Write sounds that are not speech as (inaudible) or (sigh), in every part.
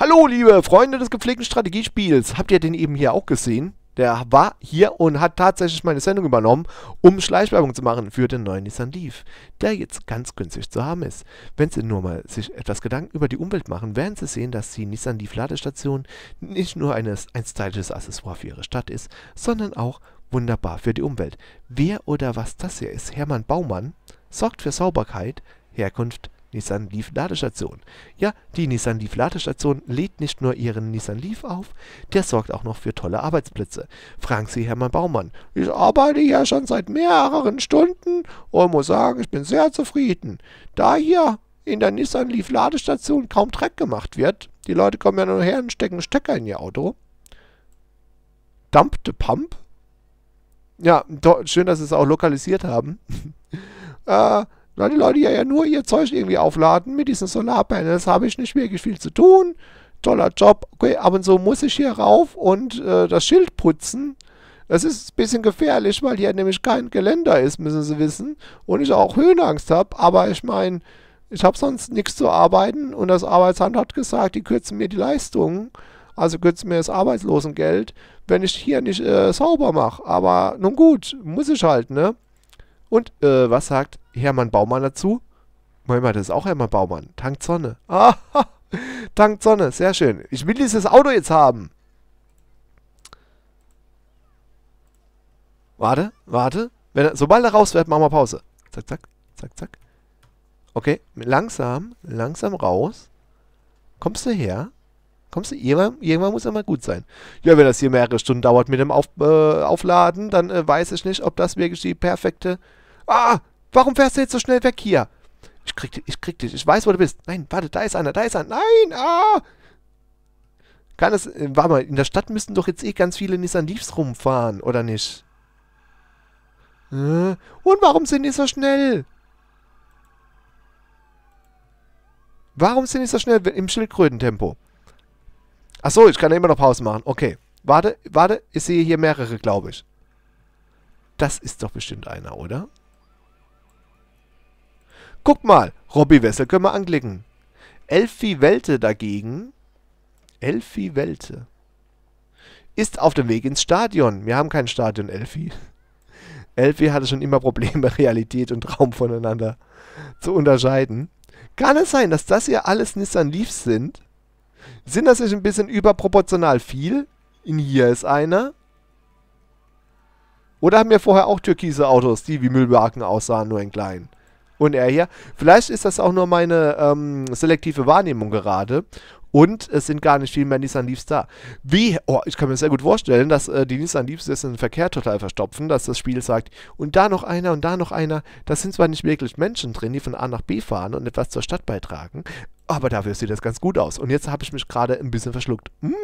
Hallo, liebe Freunde des gepflegten Strategiespiels. Habt ihr den eben hier auch gesehen? Der war hier und hat tatsächlich meine Sendung übernommen, um Schleichwerbung zu machen für den neuen Nissan Leaf, der jetzt ganz günstig zu haben ist. Wenn Sie nur mal sich etwas Gedanken über die Umwelt machen, werden Sie sehen, dass die Nissan Leaf Ladestation nicht nur eines, ein stylisches Accessoire für Ihre Stadt ist, sondern auch wunderbar für die Umwelt. Wer oder was das hier ist, Hermann Baumann, sorgt für Sauberkeit, Herkunft, Nissan Leaf Ladestation. Ja, die Nissan Leaf Ladestation lädt nicht nur ihren Nissan Leaf auf, der sorgt auch noch für tolle Arbeitsplätze. Fragen Sie Hermann Baumann. Ich arbeite ja schon seit mehreren Stunden und muss sagen, ich bin sehr zufrieden. Da hier in der Nissan Leaf Ladestation kaum Dreck gemacht wird, die Leute kommen ja nur her und stecken Stecker in ihr Auto. Dump the Pump? Ja, schön, dass sie es auch lokalisiert haben. (laughs) äh, na, die Leute ja, ja nur ihr Zeug irgendwie aufladen. Mit diesen Solarpanels habe ich nicht wirklich viel zu tun. Toller Job. Okay, ab und zu muss ich hier rauf und äh, das Schild putzen. Das ist ein bisschen gefährlich, weil hier nämlich kein Geländer ist, müssen Sie wissen. Und ich auch Höhenangst habe. Aber ich meine, ich habe sonst nichts zu arbeiten. Und das Arbeitsamt hat gesagt, die kürzen mir die Leistungen. Also kürzen mir das Arbeitslosengeld, wenn ich hier nicht äh, sauber mache. Aber nun gut, muss ich halt, ne? Und äh, was sagt Hermann Baumann dazu? Moment mal, das ist auch Hermann Baumann. Tankt Sonne. Ah, tankt Sonne, sehr schön. Ich will dieses Auto jetzt haben. Warte, warte. Er, sobald er raus wird, machen wir Pause. Zack, zack, zack, zack. Okay, langsam, langsam raus. Kommst du her? Kommst du, irgendwann, irgendwann muss er mal gut sein. Ja, wenn das hier mehrere Stunden dauert mit dem Auf, äh, Aufladen, dann äh, weiß ich nicht, ob das wirklich die perfekte... Ah, warum fährst du jetzt so schnell weg hier? Ich krieg dich, ich krieg dich, ich weiß, wo du bist. Nein, warte, da ist einer, da ist einer. Nein, ah! Kann es... Äh, warte mal, in der Stadt müssten doch jetzt eh ganz viele Nissan Leafs rumfahren, oder nicht? Und warum sind die so schnell? Warum sind die so schnell im Schildkrötentempo? Achso, ich kann immer noch Pause machen. Okay. Warte, warte, ich sehe hier mehrere, glaube ich. Das ist doch bestimmt einer, oder? Guck mal, Robby Wessel können wir anklicken. Elfie Welte dagegen. Elfie Welte. Ist auf dem Weg ins Stadion. Wir haben kein Stadion, Elfie. (laughs) Elfie hatte schon immer Probleme, (laughs) Realität und Traum voneinander zu unterscheiden. Kann es sein, dass das hier alles Nissan Leafs sind? Sind das nicht ein bisschen überproportional viel? In hier ist einer. Oder haben wir vorher auch türkise Autos, die wie Müllwagen aussahen, nur in kleinen? Und er hier. Vielleicht ist das auch nur meine ähm, selektive Wahrnehmung gerade. Und es sind gar nicht viel mehr Nissan Leafs da. Wie, oh, ich kann mir sehr gut vorstellen, dass äh, die Nissan Leafs jetzt den Verkehr total verstopfen, dass das Spiel sagt, und da noch einer und da noch einer. Das sind zwar nicht wirklich Menschen drin, die von A nach B fahren und etwas zur Stadt beitragen, aber dafür sieht das ganz gut aus. Und jetzt habe ich mich gerade ein bisschen verschluckt. Hm.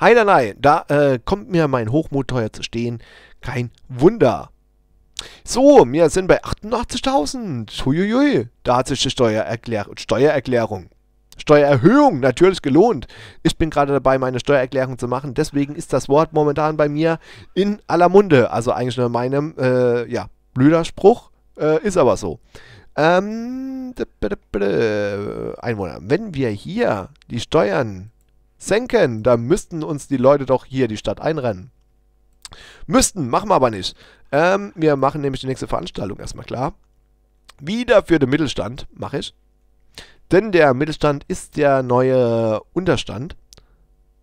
Heidanei, da äh, kommt mir mein Hochmut teuer zu stehen. Kein Wunder. So, wir sind bei 88.000. Huiuiui, da hat sich die Steuererklär Steuererklärung. Steuererhöhung natürlich gelohnt. Ich bin gerade dabei, meine Steuererklärung zu machen. Deswegen ist das Wort momentan bei mir in aller Munde. Also eigentlich nur meinem, äh, ja, Blöderspruch. Äh, ist aber so. Ähm, Einwohner. Wenn wir hier die Steuern senken, dann müssten uns die Leute doch hier die Stadt einrennen. Müssten, machen wir aber nicht. Ähm, wir machen nämlich die nächste Veranstaltung erstmal klar. Wieder für den Mittelstand, mache ich. Denn der Mittelstand ist der neue Unterstand.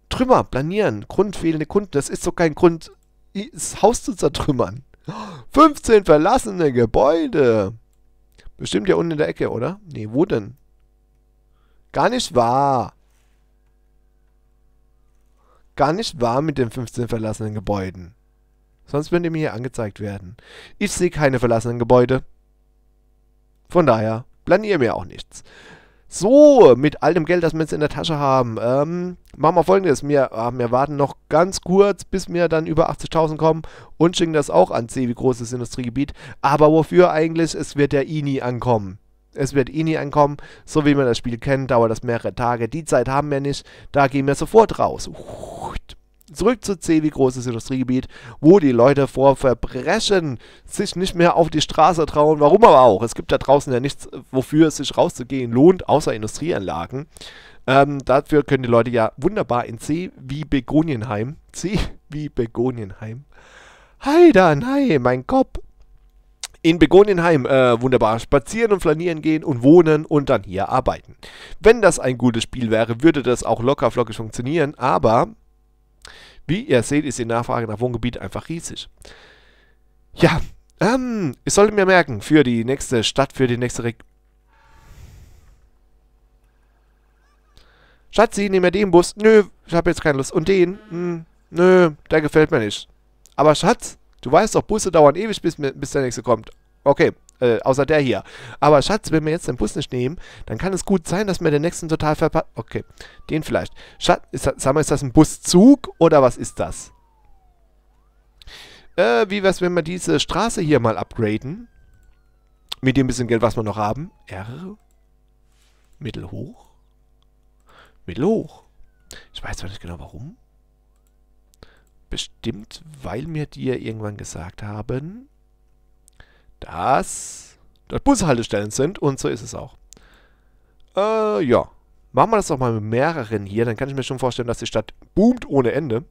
Trümmer, planieren, grundfehlende Kunden, das ist doch kein Grund, das Haus zu zertrümmern. 15 (gasps) verlassene Gebäude. Bestimmt ja unten in der Ecke, oder? Nee, wo denn? Gar nicht wahr. Gar nicht wahr mit den 15 verlassenen Gebäuden. Sonst würden die mir hier angezeigt werden. Ich sehe keine verlassenen Gebäude. Von daher, planier mir auch nichts. So, mit all dem Geld, das wir jetzt in der Tasche haben, ähm, machen wir folgendes. Wir, äh, wir, warten noch ganz kurz, bis wir dann über 80.000 kommen und schicken das auch an C, wie groß das Industriegebiet. Aber wofür eigentlich? Es wird der eh INI ankommen. Es wird INI eh ankommen. So wie man das Spiel kennt, dauert das mehrere Tage. Die Zeit haben wir nicht. Da gehen wir sofort raus. Uht zurück zu C wie großes Industriegebiet, wo die Leute vor Verbrechen sich nicht mehr auf die Straße trauen. Warum aber auch? Es gibt da draußen ja nichts, wofür es sich rauszugehen lohnt, außer Industrieanlagen. Ähm, dafür können die Leute ja wunderbar in C wie Begonienheim. C wie Begonienheim. Heider, nein, mein Kopf. In Begonienheim äh, wunderbar spazieren und flanieren gehen und wohnen und dann hier arbeiten. Wenn das ein gutes Spiel wäre, würde das auch locker flockig funktionieren, aber wie ihr seht, ist die Nachfrage nach Wohngebiet einfach riesig. Ja, ähm, ich sollte mir merken, für die nächste Stadt, für die nächste Region. Schatzi, nehmen wir den Bus. Nö, ich habe jetzt keine Lust. Und den? Hm, nö, der gefällt mir nicht. Aber Schatz, du weißt doch, Busse dauern ewig, bis, bis der nächste kommt. Okay, äh, außer der hier. Aber Schatz, wenn wir jetzt den Bus nicht nehmen, dann kann es gut sein, dass wir den nächsten total verpassen. Okay, den vielleicht. Schatz, ist das, sag mal, ist das ein Buszug oder was ist das? Äh, wie wär's, wenn wir diese Straße hier mal upgraden? Mit dem bisschen Geld, was wir noch haben. R. Mittelhoch. Mittelhoch. Ich weiß zwar nicht genau, warum. Bestimmt, weil mir die ja irgendwann gesagt haben das dort Bushaltestellen sind und so ist es auch. Äh, ja. Machen wir das doch mal mit mehreren hier, dann kann ich mir schon vorstellen, dass die Stadt boomt ohne Ende.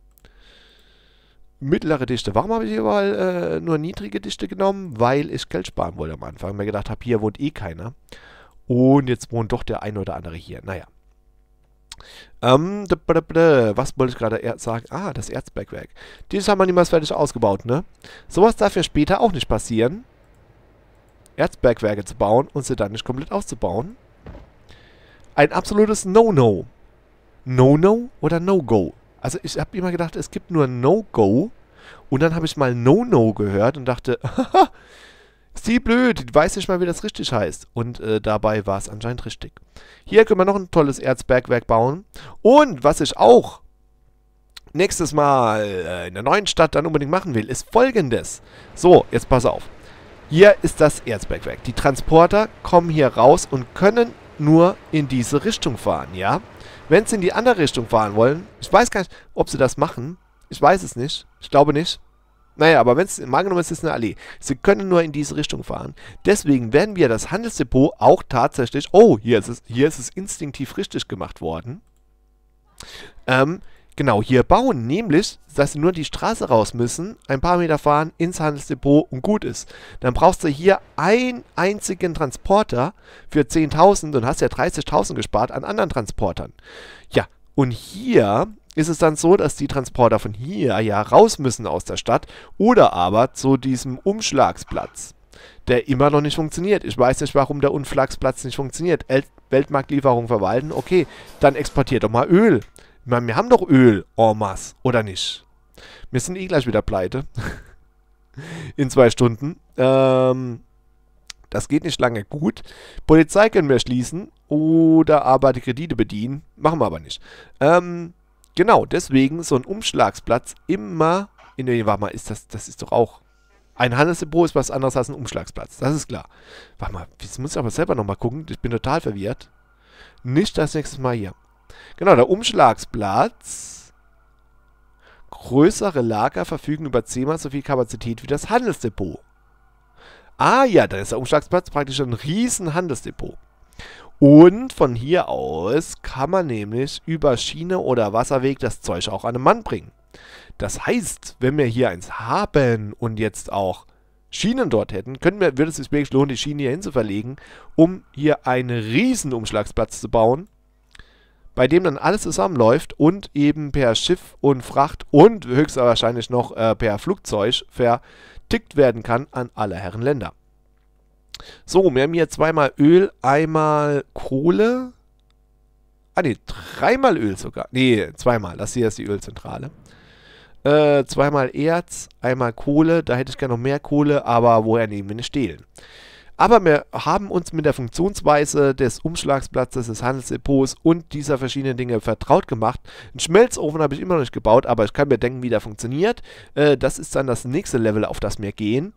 Mittlere Dichte. Warum habe ich hier mal äh, nur niedrige Dichte genommen? Weil ich Geld sparen wollte am Anfang. Mir gedacht habe, hier wohnt eh keiner. Und jetzt wohnt doch der ein oder andere hier. Naja. Ähm, da, da, da, was wollte ich gerade sagen? Ah, das Erzbergwerk. Dieses haben wir niemals fertig ausgebaut, ne? Sowas darf ja später auch nicht passieren. Erzbergwerke zu bauen und sie dann nicht komplett auszubauen. Ein absolutes No-No. No-No oder No-Go? Also ich habe immer gedacht, es gibt nur No-Go. Und dann habe ich mal No-No gehört und dachte, (laughs) ist die blöd, die weiß nicht mal, wie das richtig heißt. Und äh, dabei war es anscheinend richtig. Hier können wir noch ein tolles Erzbergwerk bauen. Und was ich auch nächstes Mal äh, in der neuen Stadt dann unbedingt machen will, ist folgendes. So, jetzt pass auf. Hier ist das Erzbergwerk. Die Transporter kommen hier raus und können nur in diese Richtung fahren, ja? Wenn sie in die andere Richtung fahren wollen, ich weiß gar nicht, ob sie das machen. Ich weiß es nicht. Ich glaube nicht. Naja, aber wenn es in Magnum ist, ist es eine Allee. Sie können nur in diese Richtung fahren. Deswegen werden wir das Handelsdepot auch tatsächlich... Oh, hier ist es, hier ist es instinktiv richtig gemacht worden. Ähm, genau hier bauen, nämlich, dass sie nur die Straße raus müssen, ein paar Meter fahren, ins Handelsdepot und gut ist. Dann brauchst du hier einen einzigen Transporter für 10.000 und hast ja 30.000 gespart an anderen Transportern. Ja, und hier ist es dann so, dass die Transporter von hier ja raus müssen aus der Stadt oder aber zu diesem Umschlagsplatz, der immer noch nicht funktioniert. Ich weiß nicht, warum der Umschlagsplatz nicht funktioniert. El Weltmarktlieferung verwalten, okay, dann exportiert doch mal Öl. Ich meine, wir haben doch Öl en masse, oder nicht? Wir sind eh gleich wieder pleite. (laughs) In zwei Stunden. Ähm, das geht nicht lange gut. Polizei können wir schließen oder aber die Kredite bedienen. Machen wir aber nicht. Ähm, genau, deswegen so ein Umschlagsplatz immer... In, nee, warte mal, ist das, das ist doch auch... Ein Handelsdepot ist was anderes als ein Umschlagsplatz. Das ist klar. Warte mal, jetzt muss ich aber selber nochmal gucken. Ich bin total verwirrt. Nicht das nächste Mal hier. Genau, der Umschlagsplatz. Größere Lager verfügen über zehnmal so viel Kapazität wie das Handelsdepot. Ah ja, da ist der Umschlagsplatz praktisch ein riesen Handelsdepot. Und von hier aus kann man nämlich über Schiene oder Wasserweg das Zeug auch an den Mann bringen. Das heißt, wenn wir hier eins haben und jetzt auch Schienen dort hätten, können wir, würde es sich wirklich lohnen, die Schiene hier hin zu verlegen, um hier einen riesen Umschlagsplatz zu bauen bei dem dann alles zusammenläuft und eben per Schiff und Fracht und höchstwahrscheinlich noch äh, per Flugzeug vertickt werden kann an alle Herren Länder. So, wir haben hier zweimal Öl, einmal Kohle. Ah ne, dreimal Öl sogar. Ne, zweimal. Das hier ist die Ölzentrale. Äh, zweimal Erz, einmal Kohle. Da hätte ich gerne noch mehr Kohle, aber woher nehmen wir eine stehlen? Aber wir haben uns mit der Funktionsweise des Umschlagsplatzes, des Handelsdepots und dieser verschiedenen Dinge vertraut gemacht. Einen Schmelzofen habe ich immer noch nicht gebaut, aber ich kann mir denken, wie der funktioniert. Äh, das ist dann das nächste Level, auf das wir gehen.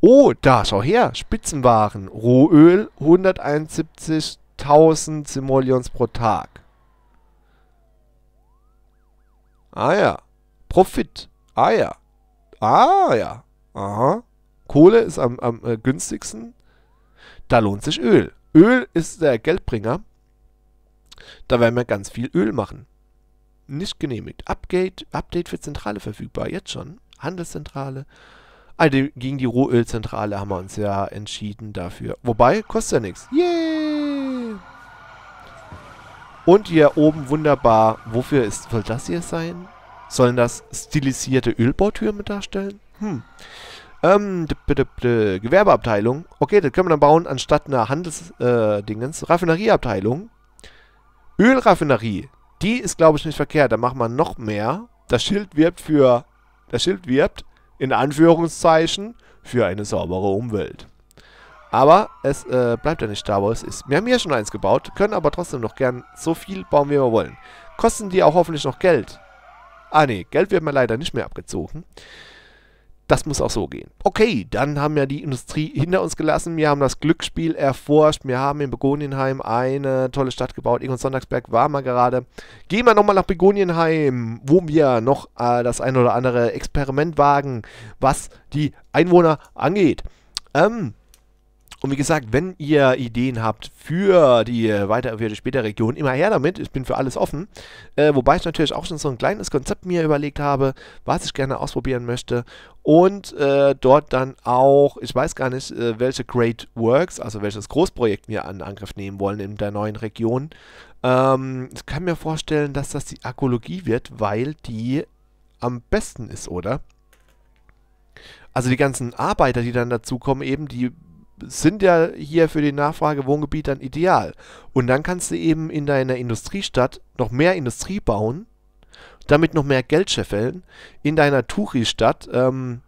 Oh, da, schau her, Spitzenwaren, Rohöl, 171.000 Simoleons pro Tag. Ah ja, Profit, ah ja, ah ja, aha. Kohle ist am, am äh, günstigsten da lohnt sich Öl. Öl ist der Geldbringer. Da werden wir ganz viel Öl machen. Nicht genehmigt. Update, Update für Zentrale verfügbar. Jetzt schon. Handelszentrale. Also gegen die Rohölzentrale haben wir uns ja entschieden dafür. Wobei, kostet ja nichts. Yay! Und hier oben wunderbar. Wofür ist, soll das hier sein? Sollen das stilisierte Ölbautürme darstellen? Hm. Ähm, Gewerbeabteilung. Okay, das können wir dann bauen, anstatt einer Handelsdingens. Äh, Raffinerieabteilung. Ölraffinerie. Die ist, glaube ich, nicht verkehrt. Da machen wir noch mehr. Das Schild wirbt für... Das Schild wirbt, in Anführungszeichen, für eine saubere Umwelt. Aber es äh, bleibt ja nicht da, wo es ist. Wir haben hier schon eins gebaut, können aber trotzdem noch gern so viel bauen, wie wir wollen. Kosten die auch hoffentlich noch Geld? Ah ne, Geld wird mir leider nicht mehr abgezogen das muss auch so gehen. Okay, dann haben wir die Industrie hinter uns gelassen. Wir haben das Glücksspiel erforscht. Wir haben in Begonienheim eine tolle Stadt gebaut. Egon Sonntagsberg war mal gerade. Gehen wir nochmal nach Begonienheim, wo wir noch äh, das ein oder andere Experiment wagen, was die Einwohner angeht. Ähm, und wie gesagt, wenn ihr Ideen habt für die weiter für später Region, immer her damit. Ich bin für alles offen. Äh, wobei ich natürlich auch schon so ein kleines Konzept mir überlegt habe, was ich gerne ausprobieren möchte. Und äh, dort dann auch, ich weiß gar nicht, äh, welche Great Works, also welches Großprojekt wir an Angriff nehmen wollen in der neuen Region. Ähm, ich kann mir vorstellen, dass das die Arkologie wird, weil die am besten ist, oder? Also die ganzen Arbeiter, die dann dazukommen, eben, die sind ja hier für die Nachfrage Wohngebiet dann ideal. Und dann kannst du eben in deiner Industriestadt noch mehr Industrie bauen, damit noch mehr Geld scheffeln, in deiner Touri-Stadt ähm,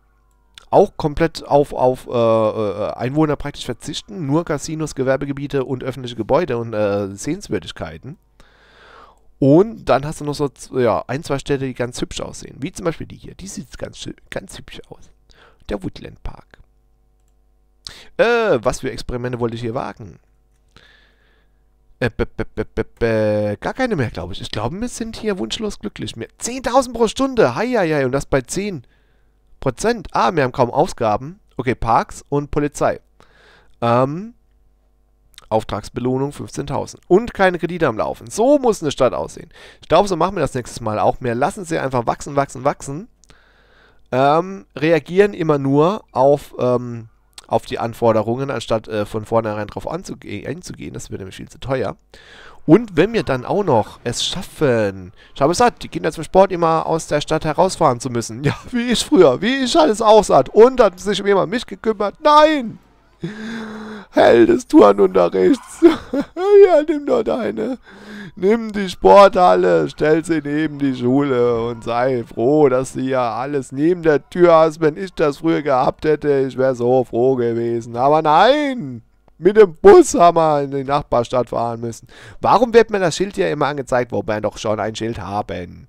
auch komplett auf, auf äh, äh Einwohner praktisch verzichten, nur Casinos, Gewerbegebiete und öffentliche Gebäude und äh, Sehenswürdigkeiten. Und dann hast du noch so ja, ein, zwei Städte, die ganz hübsch aussehen. Wie zum Beispiel die hier. Die sieht ganz, ganz hübsch aus. Der Woodland Park. Äh, was für Experimente wollte ich hier wagen? Äh, b -b -b -b -b -b gar keine mehr, glaube ich. Ich glaube, wir sind hier wunschlos glücklich. 10.000 pro Stunde. Heieiei. Und das bei 10 Prozent. Ah, wir haben kaum Ausgaben. Okay, Parks und Polizei. Ähm, Auftragsbelohnung 15.000. Und keine Kredite am Laufen. So muss eine Stadt aussehen. Ich glaube, so machen wir das nächstes Mal auch mehr. Lassen sie einfach wachsen, wachsen, wachsen. Ähm, reagieren immer nur auf ähm, auf die Anforderungen, anstatt äh, von vornherein drauf äh, einzugehen. Das wird nämlich viel zu teuer. Und wenn wir dann auch noch es schaffen, ich habe es satt, die Kinder zum Sport immer aus der Stadt herausfahren zu müssen. Ja, wie ich früher, wie ich alles auch satt. Und hat sich jemand mich gekümmert? Nein! Hell des Turnunterrichts. (laughs) ja, nimm doch deine. Nimm die Sporthalle, stell sie neben die Schule und sei froh, dass du hier alles neben der Tür hast. Wenn ich das früher gehabt hätte, ich wäre so froh gewesen. Aber nein! Mit dem Bus haben wir in die Nachbarstadt fahren müssen. Warum wird mir das Schild hier immer angezeigt, wo wir doch schon ein Schild haben?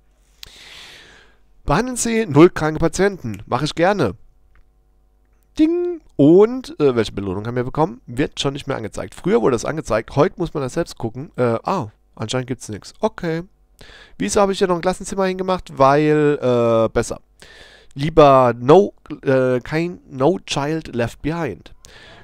Behandeln Sie null kranke Patienten. Mache ich gerne. Ding! Und äh, welche Belohnung haben wir bekommen? Wird schon nicht mehr angezeigt. Früher wurde das angezeigt, heute muss man das selbst gucken. Äh, ah, Anscheinend gibt es nichts. Okay. Wieso habe ich hier noch ein Klassenzimmer hingemacht? Weil, äh, besser. Lieber no, äh, kein No Child Left Behind.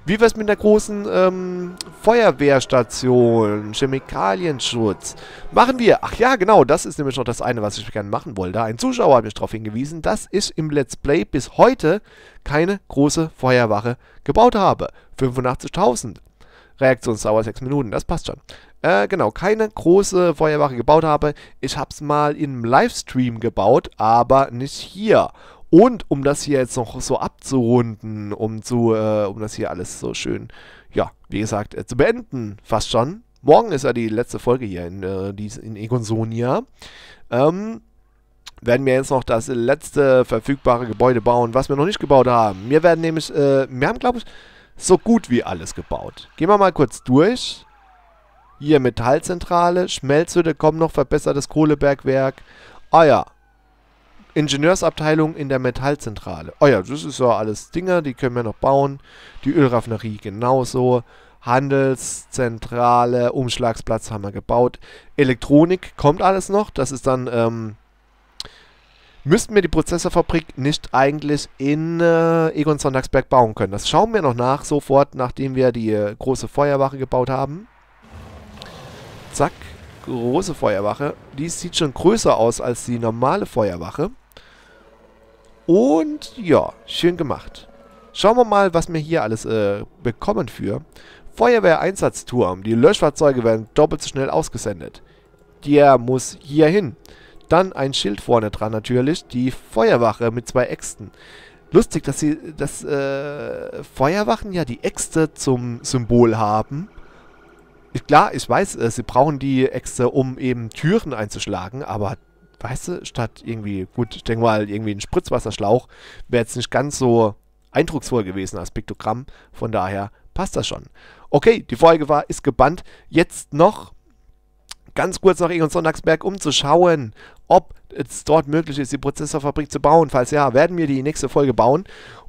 Wie es mit der großen ähm, Feuerwehrstation, Chemikalienschutz? Machen wir. Ach ja, genau, das ist nämlich noch das eine, was ich gerne machen wollte. Ein Zuschauer hat mich darauf hingewiesen, dass ich im Let's Play bis heute keine große Feuerwache gebaut habe. 85.000. Reaktionsdauer 6 Minuten, das passt schon. Äh, genau, keine große Feuerwache gebaut habe. Ich habe es mal im Livestream gebaut, aber nicht hier. Und um das hier jetzt noch so abzurunden, um, zu, äh, um das hier alles so schön, ja, wie gesagt, äh, zu beenden, fast schon. Morgen ist ja die letzte Folge hier in, äh, in Egonsonia. Ähm, werden wir jetzt noch das letzte verfügbare Gebäude bauen, was wir noch nicht gebaut haben. Wir werden nämlich, äh, wir haben glaube ich so gut wie alles gebaut. Gehen wir mal kurz durch. Hier Metallzentrale, Schmelzhütte, kommt noch verbessertes Kohlebergwerk. Ah ja. Ingenieursabteilung in der Metallzentrale. Ah ja, das ist ja alles Dinge, die können wir noch bauen. Die Ölraffinerie genauso. Handelszentrale, Umschlagsplatz haben wir gebaut. Elektronik kommt alles noch. Das ist dann, ähm, müssten wir die Prozessorfabrik nicht eigentlich in äh, Egon Sonntagsberg bauen können. Das schauen wir noch nach, sofort, nachdem wir die äh, große Feuerwache gebaut haben. Zack, große Feuerwache. Die sieht schon größer aus als die normale Feuerwache. Und ja, schön gemacht. Schauen wir mal, was wir hier alles äh, bekommen für. Feuerwehreinsatzturm. Die Löschfahrzeuge werden doppelt so schnell ausgesendet. Der muss hier hin. Dann ein Schild vorne dran natürlich. Die Feuerwache mit zwei Äxten. Lustig, dass, sie, dass äh, Feuerwachen ja die Äxte zum Symbol haben klar, ich weiß, äh, sie brauchen die Äxte, um eben Türen einzuschlagen, aber weißt du, statt irgendwie, gut, ich denke mal, irgendwie ein Spritzwasserschlauch wäre jetzt nicht ganz so eindrucksvoll gewesen als Piktogramm. Von daher passt das schon. Okay, die Folge war, ist gebannt. Jetzt noch ganz kurz nach Egon Sonntagsberg umzuschauen, ob es dort möglich ist, die Prozessorfabrik zu bauen. Falls ja, werden wir die nächste Folge bauen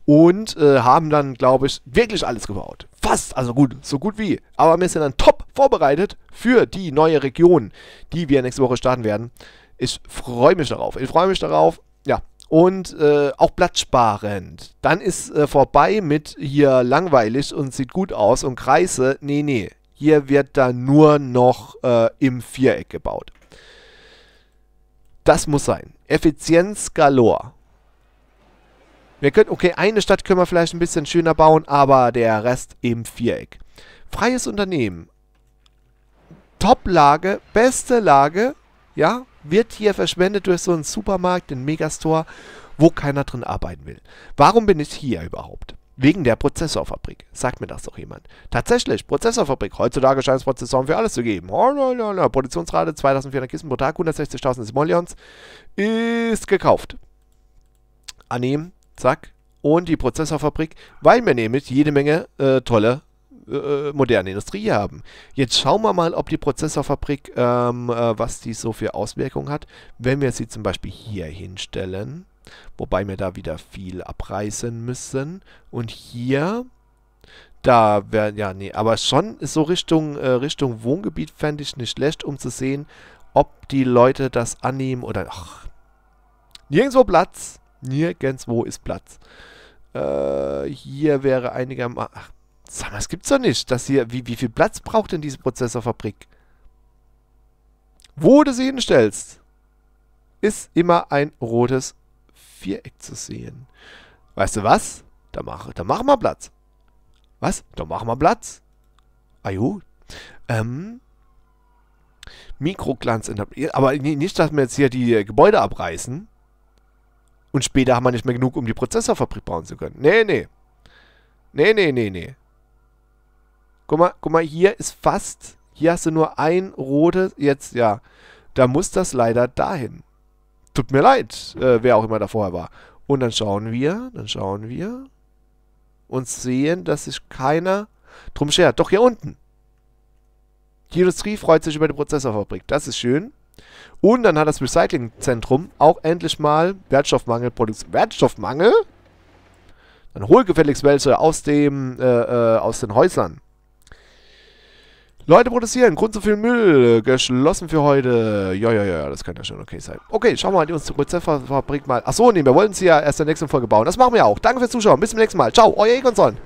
und äh, haben dann, glaube ich, wirklich alles gebaut. Fast, also gut, so gut wie. Aber wir sind dann top vorbereitet für die neue Region, die wir nächste Woche starten werden. Ich freue mich darauf. Ich freue mich darauf. Ja, und äh, auch platzsparend. Dann ist äh, vorbei mit hier langweilig und sieht gut aus und Kreise. Nee, nee. Hier wird dann nur noch äh, im Viereck gebaut. Das muss sein. Effizienz galore. Wir können, okay, eine Stadt können wir vielleicht ein bisschen schöner bauen, aber der Rest im Viereck. Freies Unternehmen. Top-Lage, beste Lage, ja, wird hier verschwendet durch so einen Supermarkt, den Megastore, wo keiner drin arbeiten will. Warum bin ich hier überhaupt? Wegen der Prozessorfabrik. Sagt mir das doch jemand. Tatsächlich, Prozessorfabrik. Heutzutage scheint es Prozessoren für alles zu geben. Oh, Produktionsrate 2400 Kissen pro Tag, 160.000 Simoleons. Ist gekauft. Annehmen. Zack. Und die Prozessorfabrik, weil wir nämlich jede Menge äh, tolle äh, äh moderne Industrie haben. Jetzt schauen wir mal, ob die Prozessorfabrik, ähm, äh, was die so für Auswirkungen hat, wenn wir sie zum Beispiel hier hinstellen. Wobei wir da wieder viel abreißen müssen. Und hier, da wäre, ja, nee, aber schon so Richtung, äh, Richtung Wohngebiet fände ich nicht schlecht, um zu sehen, ob die Leute das annehmen oder, ach, nirgendwo Platz. Nirgendwo ist Platz. Äh, hier wäre einigermaßen... Ach, sag mal, es gibt's doch nicht. Das hier, wie, wie viel Platz braucht denn diese Prozessorfabrik? Wo du sie hinstellst, ist immer ein rotes Viereck zu sehen. Weißt du was? Da mach, da mach mal Platz. Was? Da mach mal Platz. Ajo. Ah, ähm, Mikroglanz in der. Aber nicht, dass wir jetzt hier die Gebäude abreißen. Und später haben wir nicht mehr genug, um die Prozessorfabrik bauen zu können. Nee, nee. Nee, nee, nee, nee. Guck mal, guck mal, hier ist fast, hier hast du nur ein rotes, jetzt, ja. Da muss das leider dahin. Tut mir leid, äh, wer auch immer da vorher war. Und dann schauen wir, dann schauen wir und sehen, dass sich keiner drum schert. Doch hier unten. Die Industrie freut sich über die Prozessorfabrik. Das ist schön. Und dann hat das Recyclingzentrum auch endlich mal Wertstoffmangel produziert. Wertstoffmangel? Dann hol gefälligst welche aus, dem, äh, äh, aus den Häusern. Leute produzieren, Grund zu viel Müll, geschlossen für heute. Ja, ja, ja, das kann ja schon okay sein. Okay, schauen wir mal die uns zur Rezeptfabrik mal. Achso, nee, wir wollten sie ja erst in der nächsten Folge bauen. Das machen wir auch. Danke fürs Zuschauen, bis zum nächsten Mal. Ciao, euer Egon Egonson.